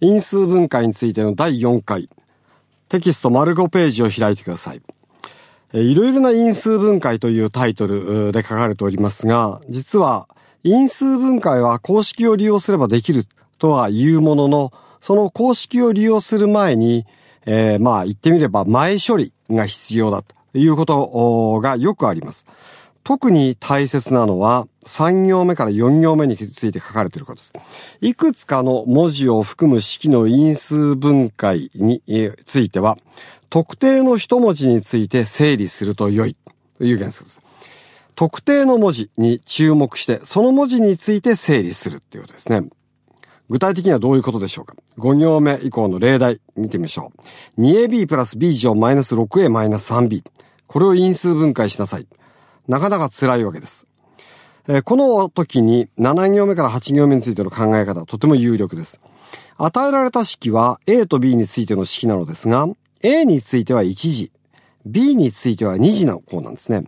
因数分解についての第4回、テキスト丸5ページを開いてください。いろいろな因数分解というタイトルで書かれておりますが、実は因数分解は公式を利用すればできるとは言うものの、その公式を利用する前に、えー、まあ言ってみれば前処理が必要だということがよくあります。特に大切なのは3行目から4行目について書かれていることです。いくつかの文字を含む式の因数分解については、特定の一文字について整理すると良いという原則です。特定の文字に注目して、その文字について整理するっていうことですね。具体的にはどういうことでしょうか ?5 行目以降の例題見てみましょう。2ab プラス b 乗マイナス 6a マイナス 3b。これを因数分解しなさい。なかなか辛いわけです。えこの時に7行目から8行目についての考え方はとても有力です。与えられた式は A と B についての式なのですが、A については1次、B については2次の項なんですね。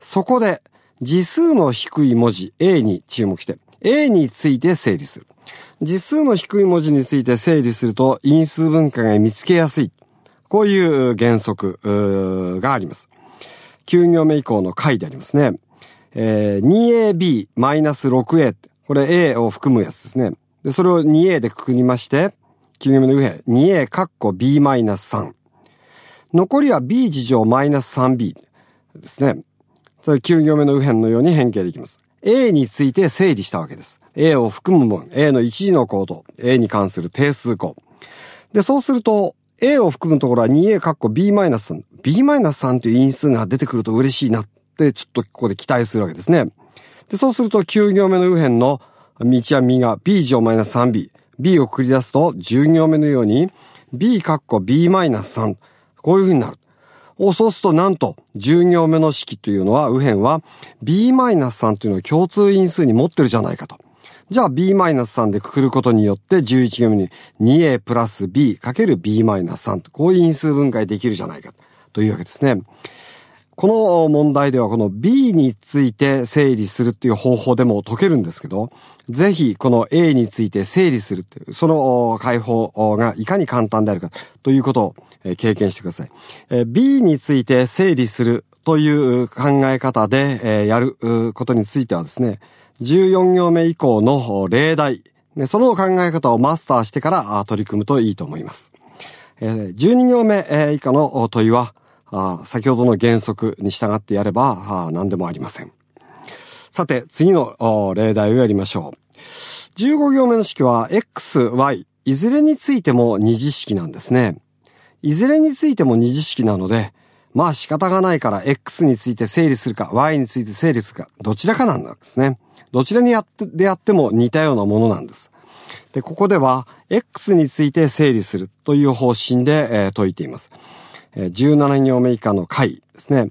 そこで次数の低い文字 A に注目して、A について整理する。次数の低い文字について整理すると因数分解が見つけやすい。こういう原則があります。9行目以降の回でありますね。えー、2AB-6A。これ A を含むやつですね。で、それを 2A でくくりまして、9行目の右辺、2A カッコ B-3。残りは B 事乗 3B ですね。それ9行目の右辺のように変形できます。A について整理したわけです。A を含むもの、A の一時の行動、A に関する定数項。で、そうすると、A を含むところは 2A ッコ B-3 マイナス。B-3 マイナスという因数が出てくると嬉しいなって、ちょっとここで期待するわけですね。で、そうすると9行目の右辺の道は右が B 乗マイナス -3B。B を繰り出すと10行目のように B ッコ B-3 マイナス。こういう風になる。をそうするとなんと10行目の式というのは右辺は B-3 マイナスというのを共通因数に持ってるじゃないかと。じゃあ B-3 マイナスでくくることによって11行目に 2A プラス B かける B-3 とこういう因数分解できるじゃないかというわけですね。この問題ではこの B について整理するっていう方法でも解けるんですけど、ぜひこの A について整理するっていう、その解放がいかに簡単であるかということを経験してください。B について整理するという考え方でやることについてはですね、14行目以降の例題、その考え方をマスターしてから取り組むといいと思います。12行目以下の問いは、先ほどの原則に従ってやれば何でもありません。さて、次の例題をやりましょう。15行目の式は X、Y、いずれについても二次式なんですね。いずれについても二次式なので、まあ仕方がないから X について整理するか Y について整理するか、どちらかなんですね。どちらにあって、であっても似たようなものなんです。で、ここでは、X について整理するという方針で、えー、解いています。えー、17行目以下の解ですね。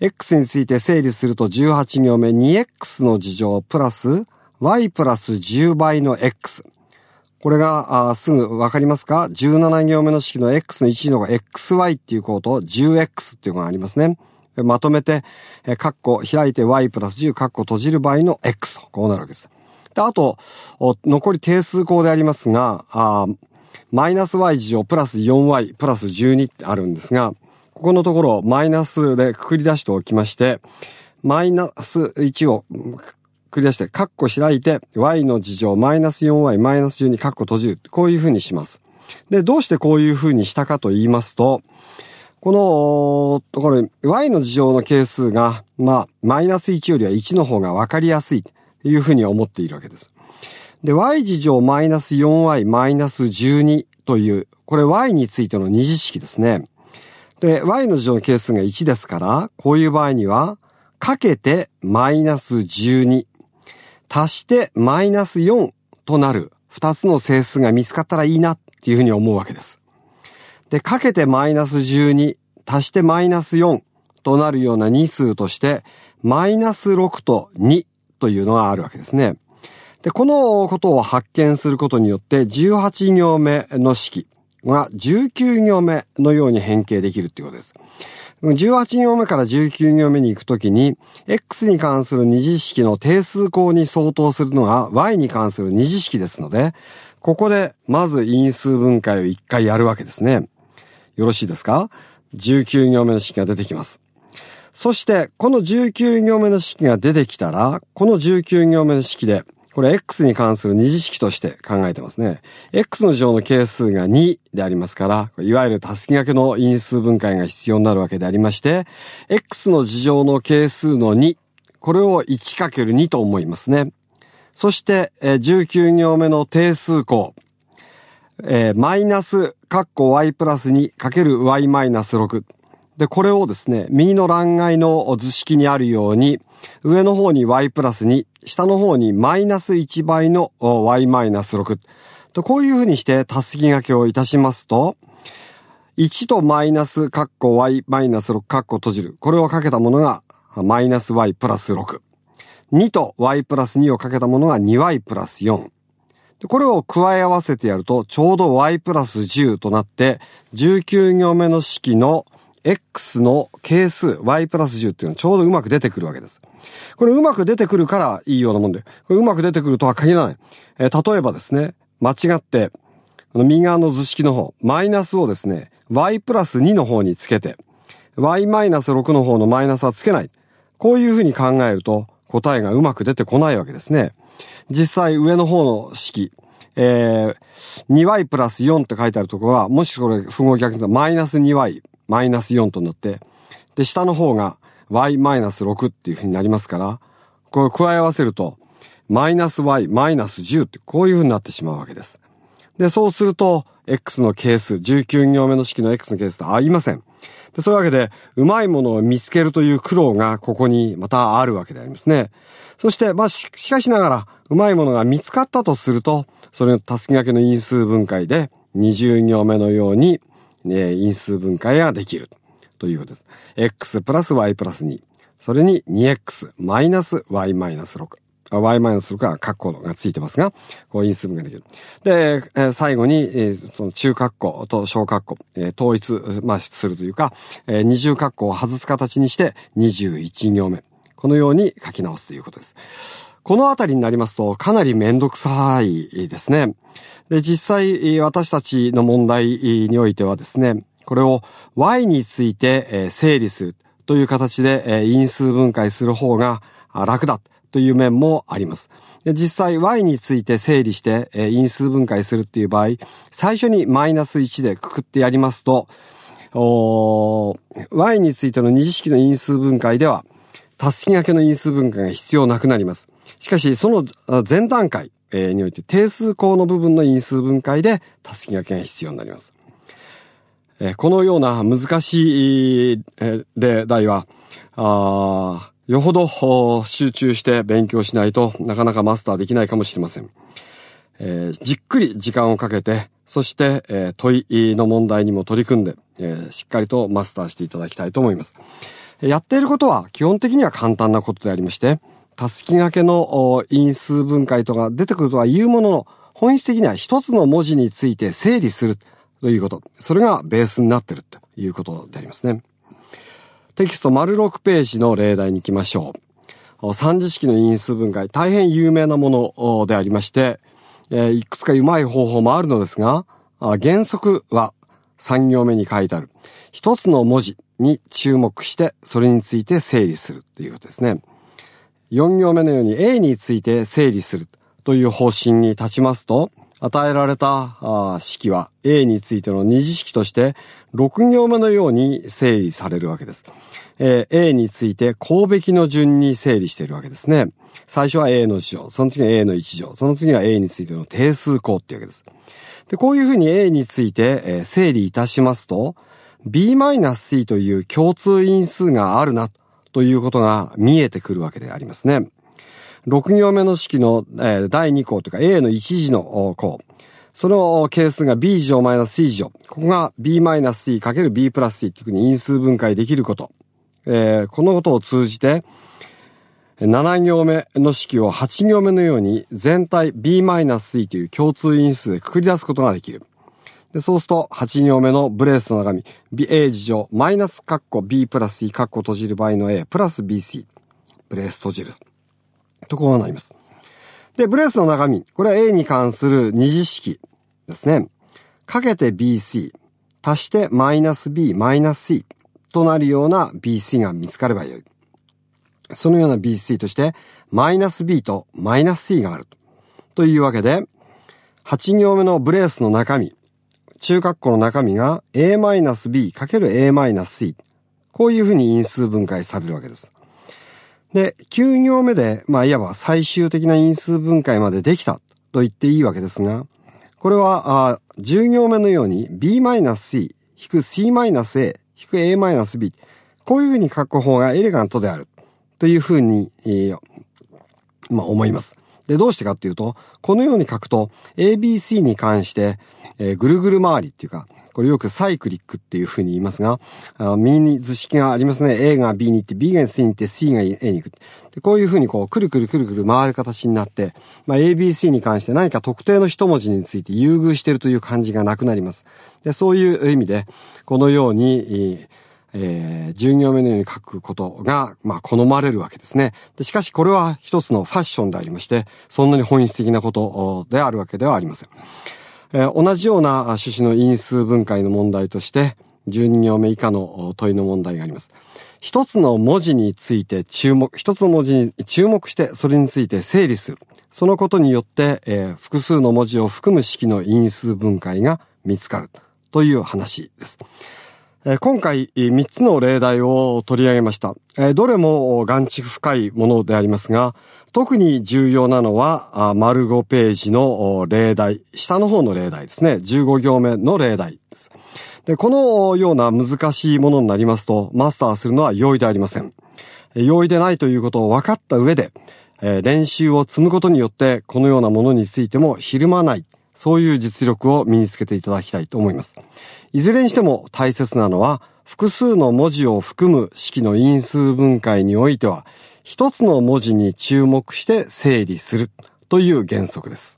X について整理すると18行目 2X の事情プラス Y プラス10倍の X。これが、すぐわかりますか ?17 行目の式の X の1のが XY っていうこと 10X っていうのがありますね。まとめて、えー、カッコ開いて y プラス10カッコ閉じる場合の x と、こうなるわけです。で、あと、残り定数項でありますが、マイナス y 事乗プラス 4y プラス12ってあるんですが、ここのところをマイナスでくくり出しておきまして、マイナス1を繰り出して、カッコ開いて、y の事乗マイナス 4y マイナス12カッコ閉じる。こういうふうにします。で、どうしてこういうふうにしたかと言いますと、この、ころ、y の事情の係数が、まあ、マイナス1よりは1の方が分かりやすいというふうに思っているわけです。で、y 事情マイナス 4y マイナス12という、これ y についての二次式ですね。で、y の事情の係数が1ですから、こういう場合には、かけてマイナス12、足してマイナス4となる2つの整数が見つかったらいいなっていうふうに思うわけです。で、かけてマイナス12、足してマイナス4となるような2数として、マイナス6と2というのがあるわけですね。で、このことを発見することによって、18行目の式が19行目のように変形できるということです。18行目から19行目に行くときに、x に関する二次式の定数項に相当するのが y に関する二次式ですので、ここでまず因数分解を一回やるわけですね。よろしいですか ?19 行目の式が出てきます。そして、この19行目の式が出てきたら、この19行目の式で、これ X に関する二次式として考えてますね。X の乗の係数が2でありますから、いわゆるたすき掛けの因数分解が必要になるわけでありまして、X の事乗の係数の2、これを 1×2 と思いますね。そして、19行目の定数項。えー、マイナス、カッコ y プラス2かける y マイナス6。で、これをですね、右の欄外の図式にあるように、上の方に y プラス2、下の方にマイナス1倍の y マイナス6。と、こういうふうにしてたすきがけをいたしますと、1とマイナス、カッコ y マイナス6、カッコ閉じる。これをかけたものが、マイナス y プラス6。2と y プラス2をかけたものが 2y プラス4。これを加え合わせてやると、ちょうど y プラス10となって、19行目の式の x の係数、y プラス10っていうのはちょうどうまく出てくるわけです。これうまく出てくるからいいようなもんで、これうまく出てくるとは限らない。えー、例えばですね、間違って、この右側の図式の方、マイナスをですね、y プラス2の方につけて、y マイナス6の方のマイナスはつけない。こういうふうに考えると、答えがうまく出てこないわけですね。実際上の方の式、えー、2y プラス4って書いてあるところは、もしこれ符号逆にたらマイナス 2y、マイナス4となって、で、下の方が y マイナス6っていう風になりますから、これを加え合わせると、マイナス y マイナス10ってこういう風になってしまうわけです。で、そうすると、x の係数、19行目の式の x の係数と合いません。で、そういうわけで、うまいものを見つけるという苦労がここにまたあるわけでありますね。そして、まあ、しかしながら、うまいものが見つかったとすると、それのたすきがけの因数分解で、20行目のように、ね、因数分解ができる。ということです。x プラス y プラス2。それに 2x マイナス y マイナス6。y マイナス6は括弧がついてますが、こう因数分解できる。で、えー、最後に、えー、その中括弧と小括弧、えー、統一、まあ、するというか、え二重括弧を外す形にして21行目。このように書き直すということです。このあたりになりますと、かなりめんどくさいですね。で、実際、私たちの問題においてはですね、これを Y について整理するという形で因数分解する方が楽だという面もあります。実際 Y について整理して因数分解するっていう場合、最初にマイナス1でくくってやりますと、Y についての二次式の因数分解では、たすき掛けの因数分解が必要なくなります。しかし、その前段階において定数項の部分の因数分解でたすき掛けが必要になります。このような難しい例題は、よほど集中して勉強しないとなかなかマスターできないかもしれません。えー、じっくり時間をかけて、そして、えー、問いの問題にも取り組んで、えー、しっかりとマスターしていただきたいと思います。やっていることは基本的には簡単なことでありまして、たすき掛けの因数分解とか出てくるとは言うものの、本質的には一つの文字について整理するということ。それがベースになっているということでありますね。テキスト丸6ページの例題に行きましょう。三次式の因数分解、大変有名なものでありまして、いくつかうまい方法もあるのですが、原則は三行目に書いてある、一つの文字に注目して、それについて整理するということですね。四行目のように A について整理するという方針に立ちますと、与えられた式は A についての二次式として六行目のように整理されるわけです。A について項べきの順に整理しているわけですね。最初は A の事乗、その次は A の一乗、その次は A についての定数項っていうわけです。で、こういうふうに A について、え整理いたしますと、B-C という共通因数があるな、ということが見えてくるわけでありますね。6行目の式の、え第2項というか A の1次の項。その係数が B 乗マイナス C 乗。ここが B-C かける B プラス C というふうに因数分解できること。えー、このことを通じて、7行目の式を8行目のように全体 B-E という共通因数でくくり出すことができる。でそうすると、8行目のブレースの中身、A 事上、マイナスカッコ B プラス E カッコ閉じる場合の A プラス BC、ブレース閉じる。とこうなります。で、ブレースの中身、これは A に関する二次式ですね。かけて BC、足してマイナス B、マイナス C となるような BC が見つかればよい。そのような BC として、マイナス B とマイナス C がある。というわけで、8行目のブレースの中身、中括弧の中身が A-B×A-C マイナスマイナス。こういうふうに因数分解されるわけです。で、9行目で、まあ、いわば最終的な因数分解までできたと言っていいわけですが、これは、あ10行目のように B-C-C-A-B マイナス a マイナスこういうふうに書く方がエレガントである。というふうに、えー、まあ、思います。で、どうしてかっていうと、このように書くと、ABC に関して、えー、ぐるぐる回りっていうか、これよくサイクリックっていうふうに言いますが、右に図式がありますね。A が B に行って、B が C に行って、C が A に行く。でこういうふうにこう、くるくるくるくる回る形になって、まあ、ABC に関して何か特定の一文字について優遇しているという感じがなくなります。で、そういう意味で、このように、えーえー、1行目のように書くことが、まあ、好まれるわけですね。でしかし、これは一つのファッションでありまして、そんなに本質的なことであるわけではありません。えー、同じような趣旨の因数分解の問題として、十二行目以下の問いの問題があります。一つの文字について注目、一つの文字に注目して、それについて整理する。そのことによって、えー、複数の文字を含む式の因数分解が見つかるという話です。今回3つの例題を取り上げました。どれも眼蓄深いものでありますが、特に重要なのは丸5ページの例題、下の方の例題ですね。15行目の例題です。でこのような難しいものになりますと、マスターするのは容易でありません。容易でないということを分かった上で、練習を積むことによって、このようなものについてもひるまない、そういう実力を身につけていただきたいと思います。いずれにしても大切なのは、複数の文字を含む式の因数分解においては、一つの文字に注目して整理するという原則です。